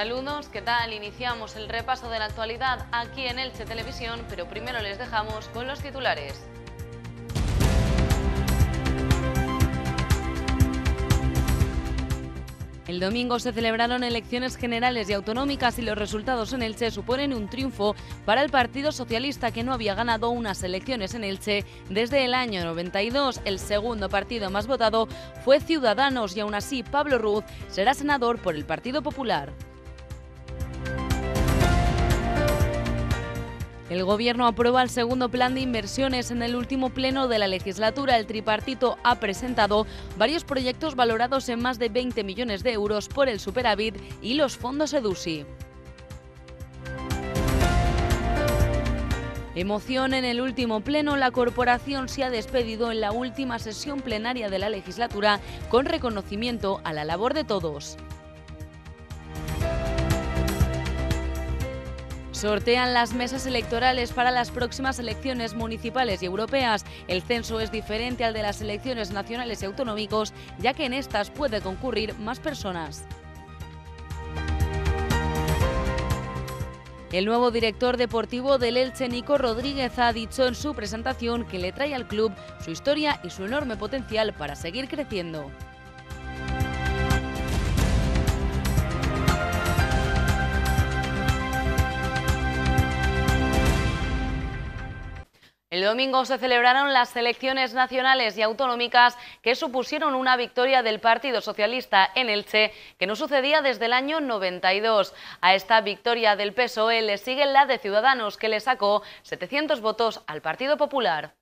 saludos, ¿qué tal? Iniciamos el repaso de la actualidad aquí en Elche Televisión, pero primero les dejamos con los titulares. El domingo se celebraron elecciones generales y autonómicas y los resultados en Elche suponen un triunfo para el Partido Socialista que no había ganado unas elecciones en Elche desde el año 92. El segundo partido más votado fue Ciudadanos y aún así Pablo Ruz será senador por el Partido Popular. El Gobierno aprueba el segundo plan de inversiones. En el último pleno de la legislatura, el tripartito ha presentado varios proyectos valorados en más de 20 millones de euros por el superávit y los fondos EDUSI. Emoción en el último pleno, la corporación se ha despedido en la última sesión plenaria de la legislatura con reconocimiento a la labor de todos. Sortean las mesas electorales para las próximas elecciones municipales y europeas. El censo es diferente al de las elecciones nacionales y autonómicos, ya que en estas puede concurrir más personas. El nuevo director deportivo del Elche, Nico Rodríguez, ha dicho en su presentación que le trae al club su historia y su enorme potencial para seguir creciendo. El domingo se celebraron las elecciones nacionales y autonómicas que supusieron una victoria del Partido Socialista en Elche, que no sucedía desde el año 92. A esta victoria del PSOE le sigue la de Ciudadanos, que le sacó 700 votos al Partido Popular.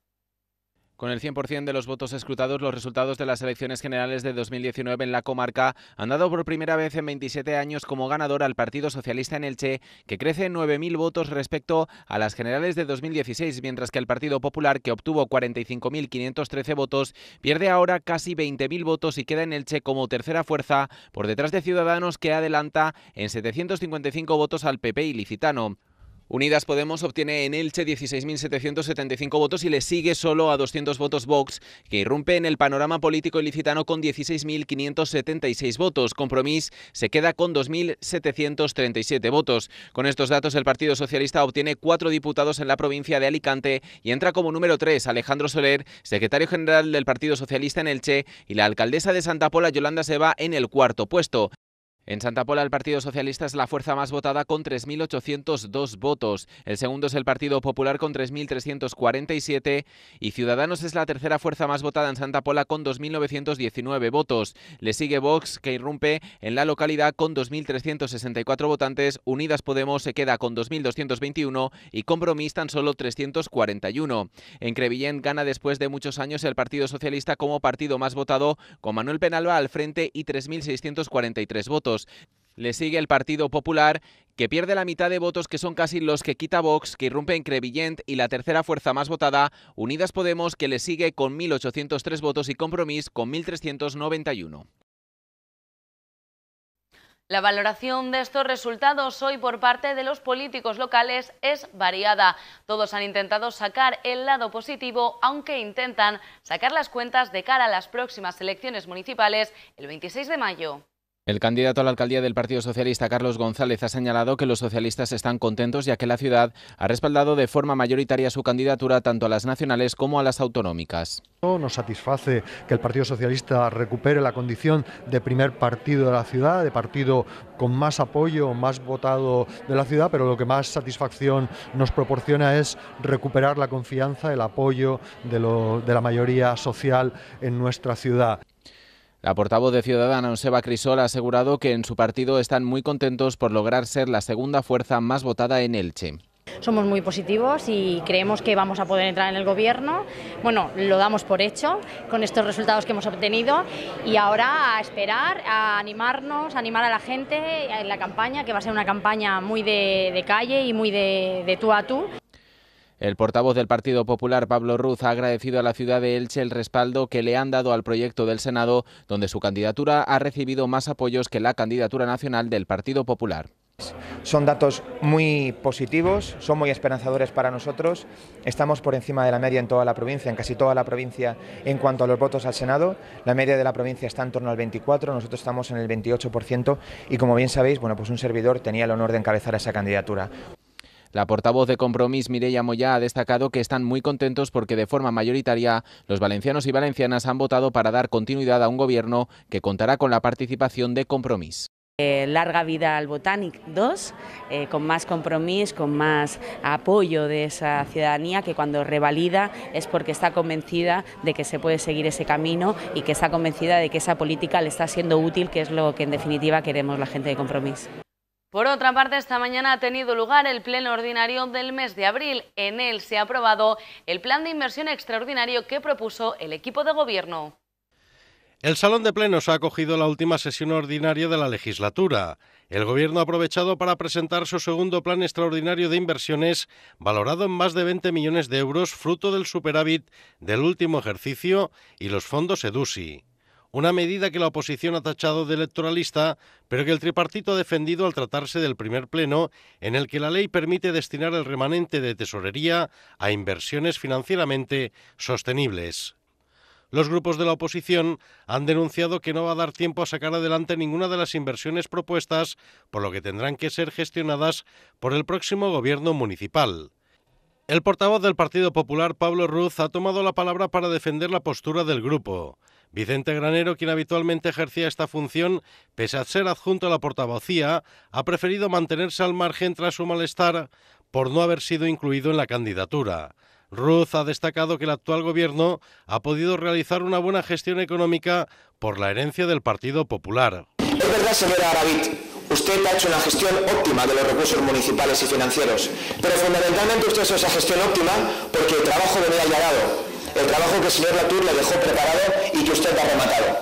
Con el 100% de los votos escrutados, los resultados de las elecciones generales de 2019 en la comarca han dado por primera vez en 27 años como ganador al Partido Socialista en Elche, que crece 9.000 votos respecto a las generales de 2016, mientras que el Partido Popular, que obtuvo 45.513 votos, pierde ahora casi 20.000 votos y queda en Elche como tercera fuerza, por detrás de Ciudadanos, que adelanta en 755 votos al PP ilicitano. Unidas Podemos obtiene en Elche 16.775 votos y le sigue solo a 200 votos Vox, que irrumpe en el panorama político ilicitano con 16.576 votos. Compromís se queda con 2.737 votos. Con estos datos, el Partido Socialista obtiene cuatro diputados en la provincia de Alicante y entra como número tres Alejandro Soler, secretario general del Partido Socialista en Elche, y la alcaldesa de Santa Pola, Yolanda Seba, en el cuarto puesto. En Santa Pola el Partido Socialista es la fuerza más votada con 3.802 votos. El segundo es el Partido Popular con 3.347 y Ciudadanos es la tercera fuerza más votada en Santa Pola con 2.919 votos. Le sigue Vox que irrumpe en la localidad con 2.364 votantes. Unidas Podemos se queda con 2.221 y Compromís tan solo 341. En Crevillén gana después de muchos años el Partido Socialista como partido más votado con Manuel Penalba al frente y 3.643 votos. Le sigue el Partido Popular, que pierde la mitad de votos que son casi los que quita Vox, que irrumpe en Crevillent y la tercera fuerza más votada, Unidas Podemos, que le sigue con 1.803 votos y Compromís con 1.391. La valoración de estos resultados hoy por parte de los políticos locales es variada. Todos han intentado sacar el lado positivo, aunque intentan sacar las cuentas de cara a las próximas elecciones municipales el 26 de mayo. El candidato a la alcaldía del Partido Socialista, Carlos González, ha señalado que los socialistas están contentos ya que la ciudad ha respaldado de forma mayoritaria su candidatura tanto a las nacionales como a las autonómicas. Nos satisface que el Partido Socialista recupere la condición de primer partido de la ciudad, de partido con más apoyo, más votado de la ciudad, pero lo que más satisfacción nos proporciona es recuperar la confianza, el apoyo de, de la mayoría social en nuestra ciudad. La portavoz de Ciudadanos, Eva Crisol, ha asegurado que en su partido están muy contentos por lograr ser la segunda fuerza más votada en Elche. Somos muy positivos y creemos que vamos a poder entrar en el gobierno. Bueno, lo damos por hecho con estos resultados que hemos obtenido y ahora a esperar, a animarnos, a animar a la gente en la campaña, que va a ser una campaña muy de, calle y muy de tú a tú el portavoz del Partido Popular, Pablo Ruz, ha agradecido a la ciudad de Elche el respaldo que le han dado al proyecto del Senado, donde su candidatura ha recibido más apoyos que la candidatura nacional del Partido Popular. Son datos muy positivos, son muy esperanzadores para nosotros. Estamos por encima de la media en toda la provincia, en casi toda la provincia en cuanto a los votos al Senado. La media de la provincia está en torno al 24, nosotros estamos en el 28% y como bien sabéis, bueno, pues un servidor tenía el honor de encabezar esa candidatura. La portavoz de Compromís, Mireia Moya, ha destacado que están muy contentos porque de forma mayoritaria los valencianos y valencianas han votado para dar continuidad a un gobierno que contará con la participación de Compromís. Eh, larga vida al Botanic 2, eh, con más compromiso, con más apoyo de esa ciudadanía que cuando revalida es porque está convencida de que se puede seguir ese camino y que está convencida de que esa política le está siendo útil, que es lo que en definitiva queremos la gente de Compromís. Por otra parte, esta mañana ha tenido lugar el pleno ordinario del mes de abril. En él se ha aprobado el plan de inversión extraordinario que propuso el equipo de gobierno. El Salón de Plenos ha acogido la última sesión ordinaria de la legislatura. El Gobierno ha aprovechado para presentar su segundo plan extraordinario de inversiones, valorado en más de 20 millones de euros, fruto del superávit del último ejercicio y los fondos EDUSI una medida que la oposición ha tachado de electoralista, pero que el tripartito ha defendido al tratarse del primer pleno en el que la ley permite destinar el remanente de tesorería a inversiones financieramente sostenibles. Los grupos de la oposición han denunciado que no va a dar tiempo a sacar adelante ninguna de las inversiones propuestas, por lo que tendrán que ser gestionadas por el próximo gobierno municipal. El portavoz del Partido Popular, Pablo Ruz, ha tomado la palabra para defender la postura del grupo. Vicente Granero, quien habitualmente ejercía esta función, pese a ser adjunto a la portavocía, ha preferido mantenerse al margen tras su malestar por no haber sido incluido en la candidatura. Ruz ha destacado que el actual gobierno ha podido realizar una buena gestión económica por la herencia del Partido Popular usted ha hecho una gestión óptima de los recursos municipales y financieros, pero fundamentalmente usted ha hecho esa gestión óptima porque el trabajo venía ha llegado. el trabajo que el señor Latour le dejó preparado y que usted ha rematado.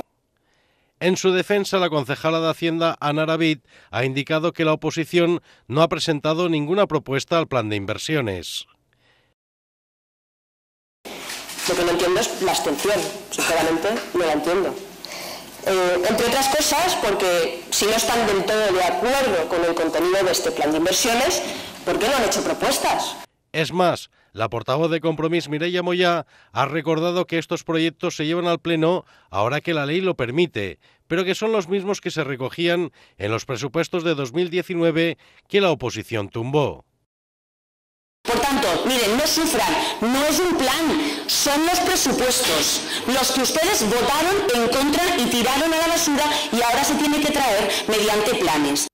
En su defensa, la concejala de Hacienda, Ana Aravid, ha indicado que la oposición no ha presentado ninguna propuesta al plan de inversiones. Lo que no entiendo es la abstención, sinceramente no la entiendo. Eh, entre otras cosas porque si no están del todo de acuerdo con el contenido de este plan de inversiones, ¿por qué no han hecho propuestas? Es más, la portavoz de Compromís, Mireia Moya ha recordado que estos proyectos se llevan al Pleno ahora que la ley lo permite, pero que son los mismos que se recogían en los presupuestos de 2019 que la oposición tumbó. Por tanto, miren, no sufran, no es un plan, son los presupuestos, los que ustedes votaron en contra y tiraron a la basura y ahora se tiene que traer mediante planes.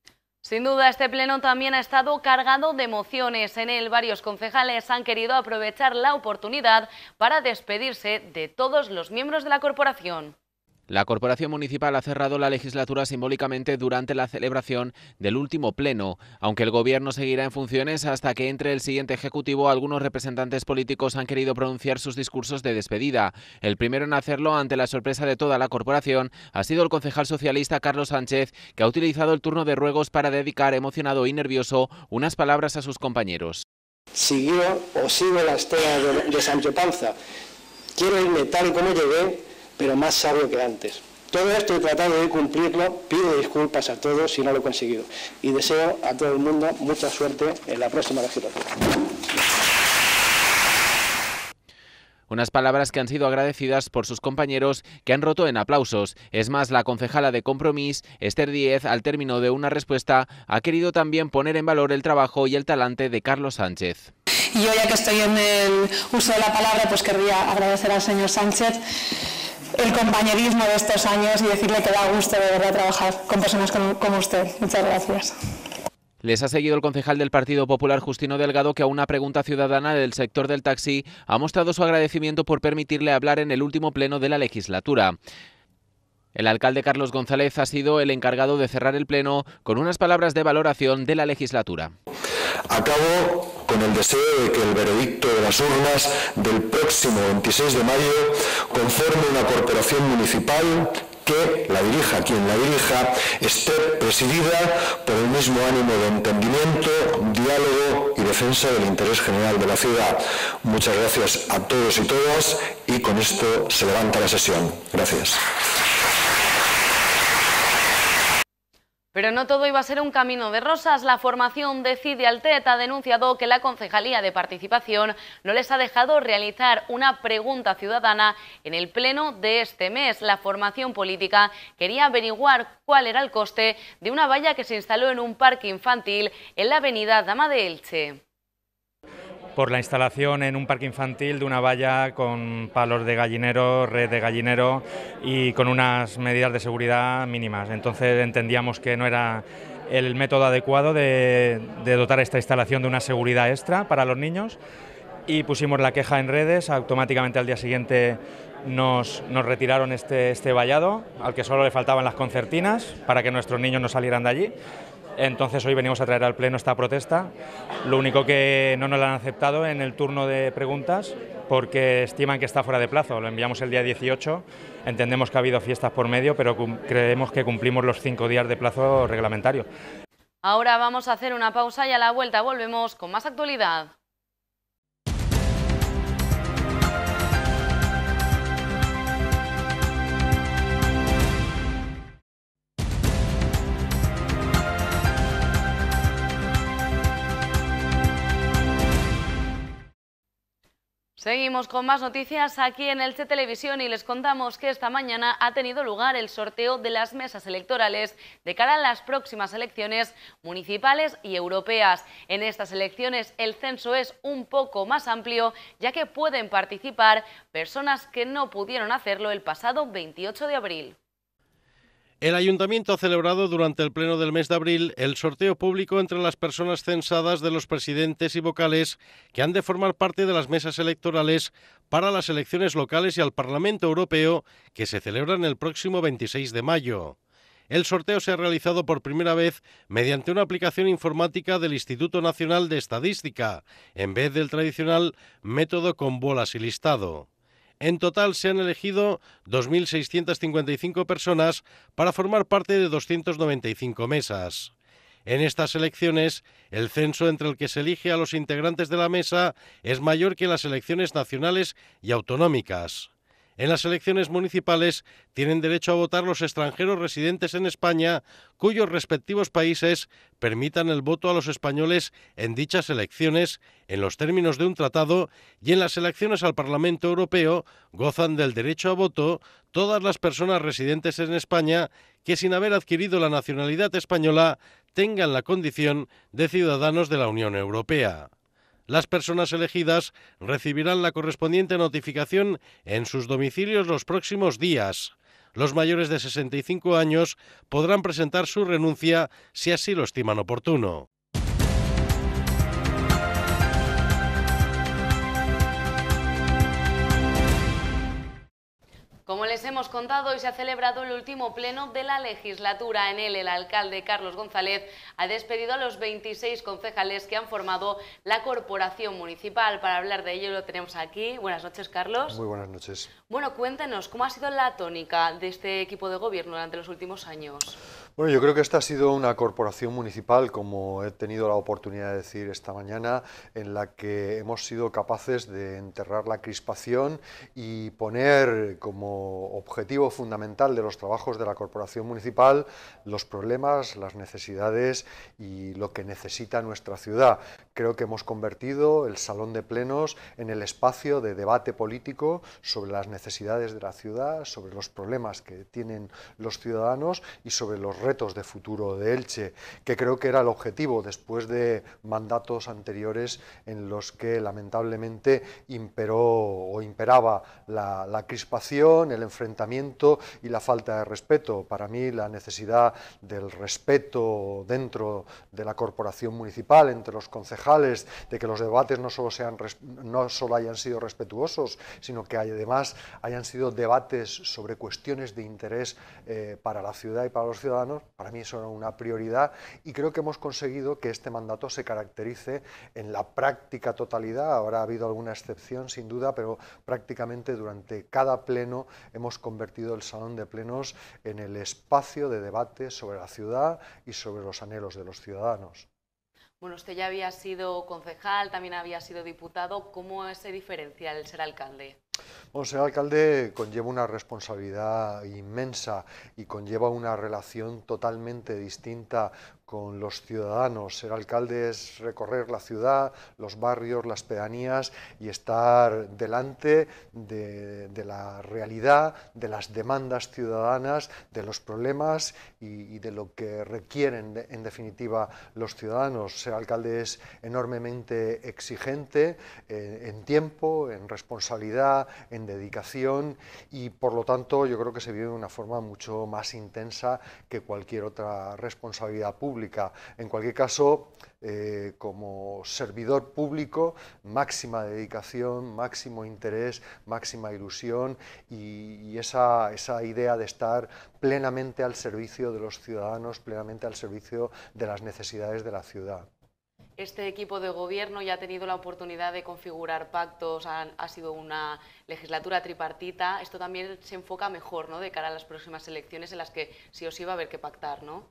Sin duda, este pleno también ha estado cargado de emociones. En él, varios concejales han querido aprovechar la oportunidad para despedirse de todos los miembros de la corporación. La Corporación Municipal ha cerrado la legislatura simbólicamente durante la celebración del último pleno. Aunque el Gobierno seguirá en funciones hasta que entre el siguiente Ejecutivo, algunos representantes políticos han querido pronunciar sus discursos de despedida. El primero en hacerlo, ante la sorpresa de toda la Corporación, ha sido el concejal socialista Carlos Sánchez, que ha utilizado el turno de ruegos para dedicar, emocionado y nervioso, unas palabras a sus compañeros. Siguió o sigo las de, Sancho Panza. Quiero irme tal como llegué pero más sabio que antes. Todo esto he tratado de cumplirlo, pido disculpas a todos si no lo he conseguido y deseo a todo el mundo mucha suerte en la próxima legislatura. Unas palabras que han sido agradecidas por sus compañeros que han roto en aplausos. Es más, la concejala de Compromís, Esther Díez, al término de una respuesta, ha querido también poner en valor el trabajo y el talante de Carlos Sánchez. Y yo, ya que estoy en el uso de la palabra, pues querría agradecer al señor Sánchez el compañerismo de estos años y decirle que da gusto de verdad trabajar con personas como, como usted. Muchas gracias. Les ha seguido el concejal del Partido Popular, Justino Delgado, que a una pregunta ciudadana del sector del taxi ha mostrado su agradecimiento por permitirle hablar en el último pleno de la legislatura. El alcalde Carlos González ha sido el encargado de cerrar el pleno con unas palabras de valoración de la legislatura. Acabo con el deseo de que el veredicto de las urnas del próximo 26 de mayo conforme una corporación municipal que la dirija quien la dirija esté presidida por el mismo ánimo de entendimiento, diálogo y defensa del interés general de la ciudad. Muchas gracias a todos y todas y con esto se levanta la sesión. Gracias. Pero no todo iba a ser un camino de rosas. La formación Decide Alteta ha denunciado que la Concejalía de Participación no les ha dejado realizar una pregunta ciudadana en el pleno de este mes. La formación política quería averiguar cuál era el coste de una valla que se instaló en un parque infantil en la avenida Dama de Elche por la instalación en un parque infantil de una valla con palos de gallinero, red de gallinero y con unas medidas de seguridad mínimas. Entonces entendíamos que no era el método adecuado de, dotar esta instalación de una seguridad extra para los niños y pusimos la queja en redes. Automáticamente al día siguiente nos, retiraron este, este vallado, al que solo le faltaban las concertinas para que nuestros niños no salieran de allí. Entonces hoy venimos a traer al Pleno esta protesta. Lo único que no nos la han aceptado en el turno de preguntas porque estiman que está fuera de plazo. Lo enviamos el día 18. Entendemos que ha habido fiestas por medio, pero creemos que cumplimos los cinco días de plazo reglamentario. Ahora vamos a hacer una pausa y a la vuelta volvemos con más actualidad. Seguimos con más noticias aquí en Elche Televisión y les contamos que esta mañana ha tenido lugar el sorteo de las mesas electorales de cara a las próximas elecciones municipales y europeas. En estas elecciones el censo es un poco más amplio ya que pueden participar personas que no pudieron hacerlo el pasado 28 de abril. El ayuntamiento ha celebrado durante el pleno del mes de abril el sorteo público entre las personas censadas de los presidentes y vocales que han de formar parte de las mesas electorales para las elecciones locales y al Parlamento Europeo que se celebran el próximo 26 de mayo. El sorteo se ha realizado por primera vez mediante una aplicación informática del Instituto Nacional de Estadística, en vez del tradicional método con bolas y listado. En total se han elegido 2.655 personas para formar parte de 295 mesas. En estas elecciones, el censo entre el que se elige a los integrantes de la mesa es mayor que en las elecciones nacionales y autonómicas. En las elecciones municipales tienen derecho a votar los extranjeros residentes en España cuyos respectivos países permitan el voto a los españoles en dichas elecciones en los términos de un tratado y en las elecciones al Parlamento Europeo gozan del derecho a voto todas las personas residentes en España que sin haber adquirido la nacionalidad española tengan la condición de ciudadanos de la Unión Europea. Las personas elegidas recibirán la correspondiente notificación en sus domicilios los próximos días. Los mayores de 65 años podrán presentar su renuncia si así lo estiman oportuno. les hemos contado, hoy se ha celebrado el último pleno de la legislatura. En él, el alcalde Carlos González ha despedido a los 26 concejales que han formado la corporación municipal. Para hablar de ello lo tenemos aquí. Buenas noches, Carlos. Muy buenas noches. Bueno, cuéntenos, ¿cómo ha sido la tónica de este equipo de gobierno durante los últimos años? Bueno, yo creo que esta ha sido una corporación municipal, como he tenido la oportunidad de decir esta mañana, en la que hemos sido capaces de enterrar la crispación y poner como objetivo fundamental de los trabajos de la corporación municipal los problemas, las necesidades y lo que necesita nuestra ciudad. Creo que hemos convertido el Salón de Plenos en el espacio de debate político sobre las necesidades de la ciudad, sobre los problemas que tienen los ciudadanos y sobre los retos de futuro de Elche, que creo que era el objetivo después de mandatos anteriores en los que lamentablemente imperó o imperaba la, la crispación, el enfrentamiento y la falta de respeto. Para mí la necesidad del respeto dentro de la corporación municipal, entre los concejales, de que los debates no solo, sean, no solo hayan sido respetuosos, sino que además hayan sido debates sobre cuestiones de interés eh, para la ciudad y para los ciudadanos, para mí eso era una prioridad y creo que hemos conseguido que este mandato se caracterice en la práctica totalidad, ahora ha habido alguna excepción sin duda, pero prácticamente durante cada pleno hemos convertido el salón de plenos en el espacio de debate sobre la ciudad y sobre los anhelos de los ciudadanos. Bueno, usted ya había sido concejal, también había sido diputado. ¿Cómo se diferencia el ser alcalde? Bueno, ser alcalde conlleva una responsabilidad inmensa y conlleva una relación totalmente distinta con los ciudadanos. Ser alcalde es recorrer la ciudad, los barrios, las pedanías y estar delante de, la realidad, de las demandas ciudadanas, de los problemas y, de lo que requieren en definitiva los ciudadanos. Ser alcalde es enormemente exigente eh, en tiempo, en responsabilidad, en dedicación y por lo tanto yo creo que se vive de una forma mucho más intensa que cualquier otra responsabilidad pública en cualquier caso, eh, como servidor público, máxima dedicación, máximo interés, máxima ilusión y, esa, idea de estar plenamente al servicio de los ciudadanos, plenamente al servicio de las necesidades de la ciudad. Este equipo de gobierno ya ha tenido la oportunidad de configurar pactos, ha, sido una legislatura tripartita. Esto también se enfoca mejor de cara a las próximas elecciones en las que sí o sí va a haber que pactar, ¿no?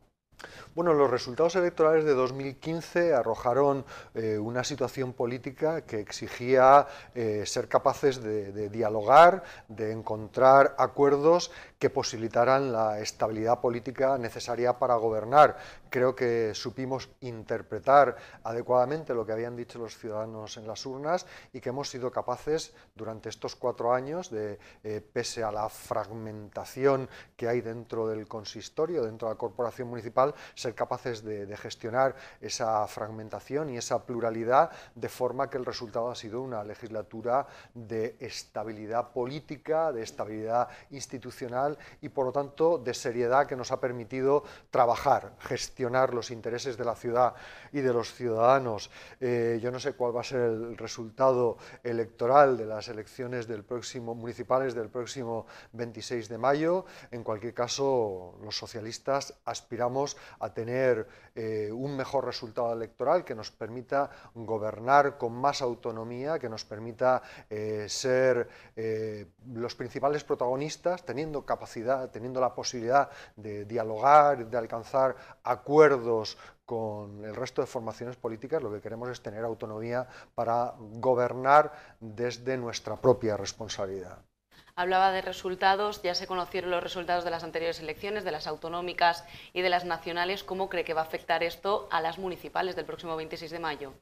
Bueno, los resultados electorales de 2015 arrojaron eh, una situación política que exigía eh, ser capaces de, dialogar, de encontrar acuerdos que posibilitaran la estabilidad política necesaria para gobernar, creo que supimos interpretar adecuadamente lo que habían dicho los ciudadanos en las urnas y que hemos sido capaces durante estos cuatro años de, eh, pese a la fragmentación que hay dentro del consistorio, dentro de la corporación municipal, ser capaces de, de gestionar esa fragmentación y esa pluralidad de forma que el resultado ha sido una legislatura de estabilidad política, de estabilidad institucional y por lo tanto de seriedad que nos ha permitido trabajar, gestionar los intereses de la ciudad y de los ciudadanos. Eh, yo no sé cuál va a ser el resultado electoral de las elecciones del próximo, municipales del próximo 26 de mayo. En cualquier caso, los socialistas aspiramos a tener eh, un mejor resultado electoral, que nos permita gobernar con más autonomía, que nos permita eh, ser eh, los principales protagonistas, teniendo capacidad, teniendo la posibilidad de dialogar, de alcanzar acuerdos con el resto de formaciones políticas, lo que queremos es tener autonomía para gobernar desde nuestra propia responsabilidad hablaba de resultados, ya se conocieron los resultados de las anteriores elecciones, de las autonómicas y de las nacionales. ¿Cómo cree que va a afectar esto a las municipales del próximo 26 de mayo?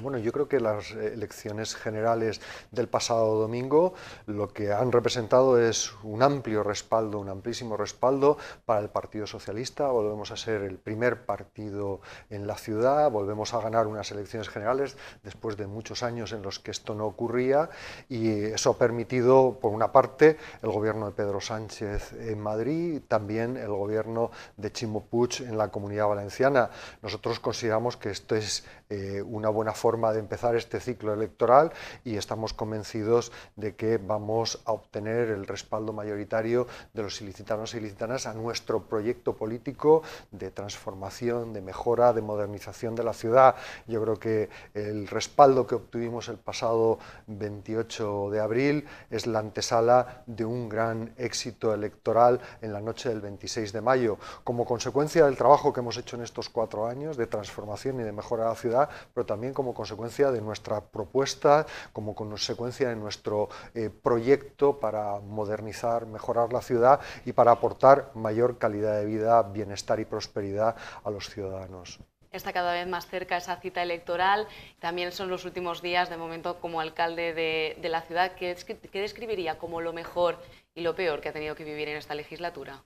Bueno, yo creo que las elecciones generales del pasado domingo lo que han representado es un amplio respaldo, un amplísimo respaldo para el Partido Socialista. Volvemos a ser el primer partido en la ciudad, volvemos a ganar unas elecciones generales después de muchos años en los que esto no ocurría y eso ha permitido, por una parte, el gobierno de Pedro Sánchez en Madrid, también el gobierno de Chimo Puig en la Comunidad Valenciana. Nosotros consideramos que esto es eh, una buena forma de empezar este ciclo electoral y estamos convencidos de que vamos a obtener el respaldo mayoritario de los ilicitanos y e ilicitanas a nuestro proyecto político de transformación, de mejora, de modernización de la ciudad. Yo creo que el respaldo que obtuvimos el pasado 28 de abril es la antesala de un gran éxito electoral en la noche del 26 de mayo. Como consecuencia del trabajo que hemos hecho en estos cuatro años de transformación y de mejora de la ciudad, pero también como consecuencia de nuestra propuesta, como consecuencia de nuestro eh, proyecto para modernizar, mejorar la ciudad y para aportar mayor calidad de vida, bienestar y prosperidad a los ciudadanos está cada vez más cerca esa cita electoral. También son los últimos días, de momento, como alcalde de, la ciudad. ¿Qué, describiría como lo mejor y lo peor que ha tenido que vivir en esta legislatura?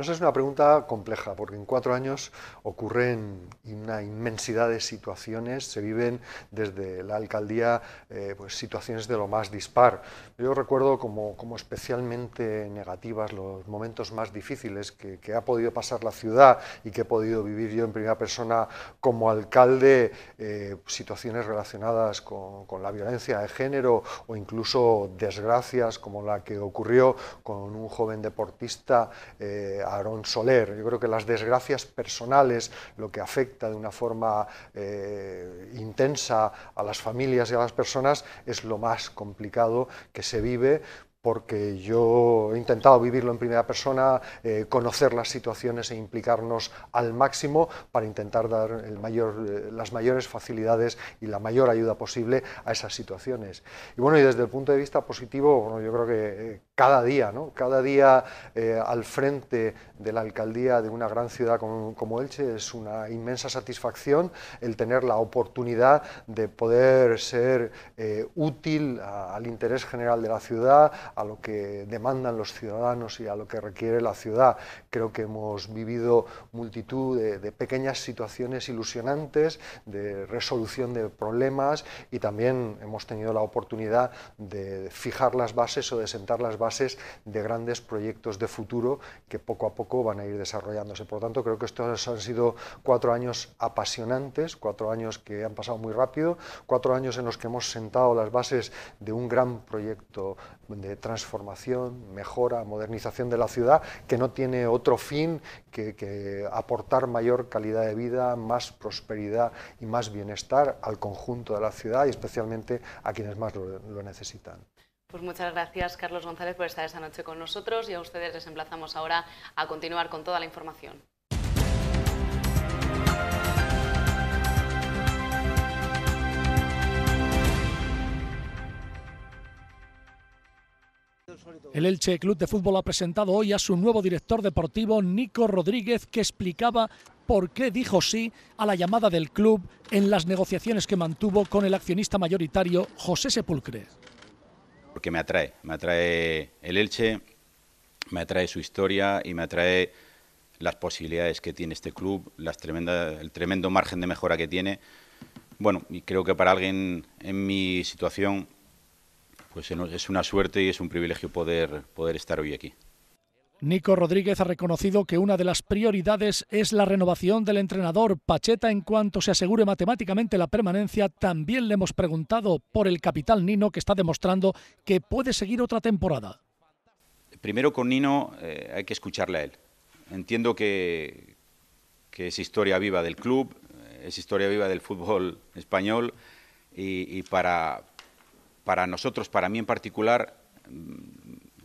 esa es una pregunta compleja, porque en cuatro años ocurren una inmensidad de situaciones, se viven desde la alcaldía eh, pues, situaciones de lo más dispar. Yo recuerdo como, especialmente negativas los momentos más difíciles que, ha podido pasar la ciudad y que he podido vivir yo en primera persona como alcalde, eh, situaciones relacionadas con, la violencia de género o incluso desgracias como la que ocurrió con un joven deportista. Eh, Aaron Soler. Yo creo que las desgracias personales, lo que afecta de una forma eh, intensa a las familias y a las personas, es lo más complicado que se vive porque yo he intentado vivirlo en primera persona, eh, conocer las situaciones e implicarnos al máximo para intentar dar eh, las mayores facilidades y la mayor ayuda posible a esas situaciones. Y bueno, y desde el punto de vista positivo, bueno, yo creo que cada día, ¿no? Cada día eh, al frente de la alcaldía de una gran ciudad como, Elche es una inmensa satisfacción el tener la oportunidad de poder ser eh, útil al interés general de la ciudad, a lo que demandan los ciudadanos y a lo que requiere la ciudad. Creo que hemos vivido multitud de, pequeñas situaciones ilusionantes, de resolución de problemas y también hemos tenido la oportunidad de fijar las bases o de sentar las bases de grandes proyectos de futuro que poco a poco van a ir desarrollándose. Por lo tanto, creo que estos han sido cuatro años apasionantes, cuatro años que han pasado muy rápido, cuatro años en los que hemos sentado las bases de un gran proyecto de transformación, mejora, modernización de la ciudad, que no tiene otro fin que, aportar mayor calidad de vida, más prosperidad y más bienestar al conjunto de la ciudad y especialmente a quienes más lo, necesitan. Pues muchas gracias, Carlos González, por estar esa noche con nosotros y a ustedes les emplazamos ahora a continuar con toda la información. El Elche Club de Fútbol ha presentado hoy a su nuevo director deportivo, Nico Rodríguez, que explicaba por qué dijo sí a la llamada del club en las negociaciones que mantuvo con el accionista mayoritario José Sepulcre. Porque me atrae, me atrae el Elche, me atrae su historia y me atrae las posibilidades que tiene este club, las el tremendo margen de mejora que tiene. Bueno, y creo que para alguien en mi situación pues es una suerte y es un privilegio poder, poder estar hoy aquí. Nico Rodríguez ha reconocido que una de las prioridades es la renovación del entrenador. Pacheta, en cuanto se asegure matemáticamente la permanencia, también le hemos preguntado por el capital Nino, que está demostrando que puede seguir otra temporada. Primero con Nino eh, hay que escucharle a él. Entiendo que, que, es historia viva del club, eh, es historia viva del fútbol español y, y para, para nosotros, para mí en particular, mm,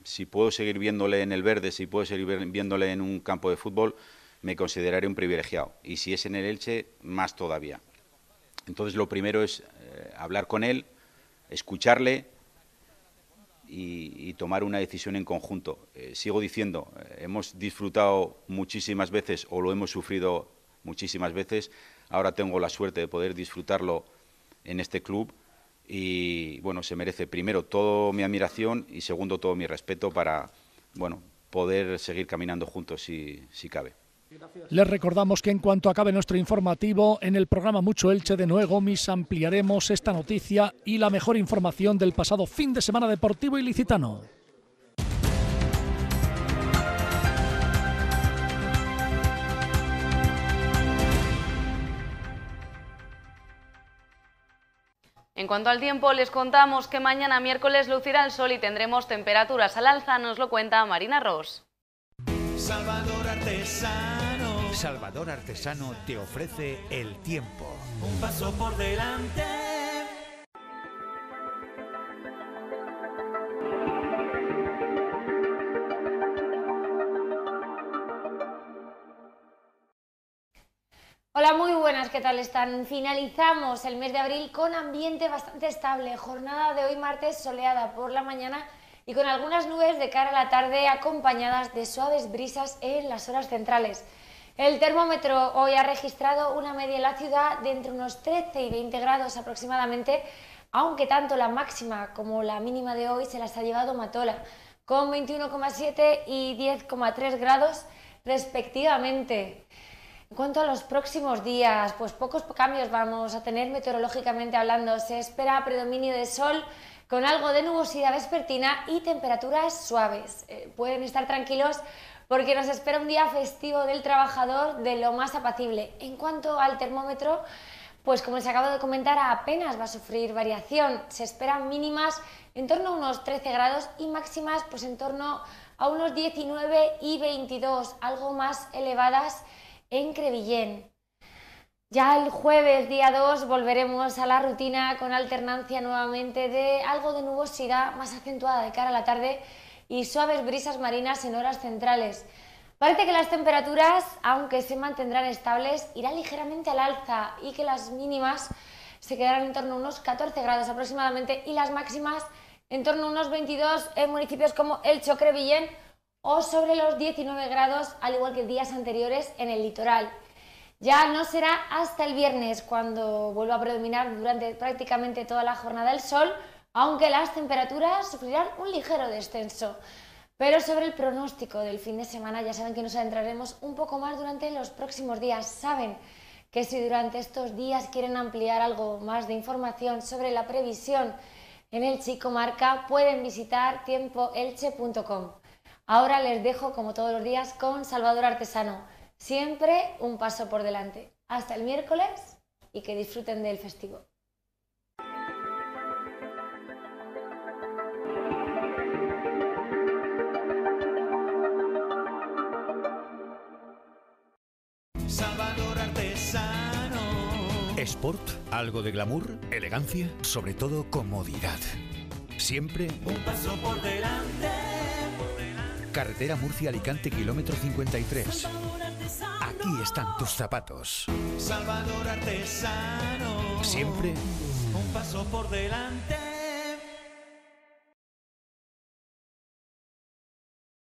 si puedo seguir viéndole en el verde, si puedo seguir viéndole en un campo de fútbol, me consideraré un privilegiado. Y si es en el Elche, más todavía. Entonces lo primero es eh, hablar con él, escucharle y, tomar una decisión en conjunto. Eh, sigo diciendo, eh, hemos disfrutado muchísimas veces o lo hemos sufrido muchísimas veces. Ahora tengo la suerte de poder disfrutarlo en este club y bueno, se merece primero toda mi admiración y segundo todo mi respeto para poder seguir caminando juntos si, cabe. Les recordamos que en cuanto acabe nuestro informativo, en el programa Mucho Elche de nuevo mis ampliaremos esta noticia y la mejor información del pasado fin de semana deportivo ilicitano. En cuanto al tiempo, les contamos que mañana miércoles lucirá el sol y tendremos temperaturas al alza, nos lo cuenta Marina Ross. Salvador Artesano. Salvador Artesano te ofrece el tiempo. Un paso por delante Hola, muy buenas, ¿qué tal están? Finalizamos el mes de abril con ambiente bastante estable, jornada de hoy martes soleada por la mañana y con algunas nubes de cara a la tarde acompañadas de suaves brisas en las horas centrales. El termómetro hoy ha registrado una media en la ciudad de entre unos 13 y 20 grados aproximadamente, aunque tanto la máxima como la mínima de hoy se las ha llevado Matola, con 21,7 y 10,3 grados respectivamente. En cuanto a los próximos días, pues pocos cambios vamos a tener meteorológicamente hablando. Se espera predominio de sol con algo de nubosidad vespertina y temperaturas suaves. Eh, pueden estar tranquilos porque nos espera un día festivo del trabajador de lo más apacible. En cuanto al termómetro, pues como les acabo de comentar, apenas va a sufrir variación. Se esperan mínimas en torno a unos 13 grados y máximas pues en torno a unos 19 y 22, algo más elevadas en Crevillén. Ya el jueves, día 2, volveremos a la rutina con alternancia nuevamente de algo de nubosidad más acentuada de cara a la tarde y suaves brisas marinas en horas centrales. Parece que las temperaturas, aunque se mantendrán estables, irán ligeramente al alza y que las mínimas se quedarán en torno a unos 14 grados aproximadamente y las máximas en torno a unos 22 en municipios como El Crevillén o sobre los 19 grados, al igual que días anteriores en el litoral. Ya no será hasta el viernes cuando vuelva a predominar durante prácticamente toda la jornada el sol, aunque las temperaturas sufrirán un ligero descenso. Pero sobre el pronóstico del fin de semana, ya saben que nos adentraremos un poco más durante los próximos días. Saben que si durante estos días quieren ampliar algo más de información sobre la previsión en el Chico pueden visitar tiempoelche.com. Ahora les dejo, como todos los días, con Salvador Artesano. Siempre un paso por delante. Hasta el miércoles y que disfruten del festivo. Salvador Artesano. Sport, algo de glamour, elegancia, sobre todo comodidad. Siempre un paso por delante Carretera Murcia-Alicante, kilómetro 53. Aquí están tus zapatos. Salvador Artesano. Siempre. Un paso por delante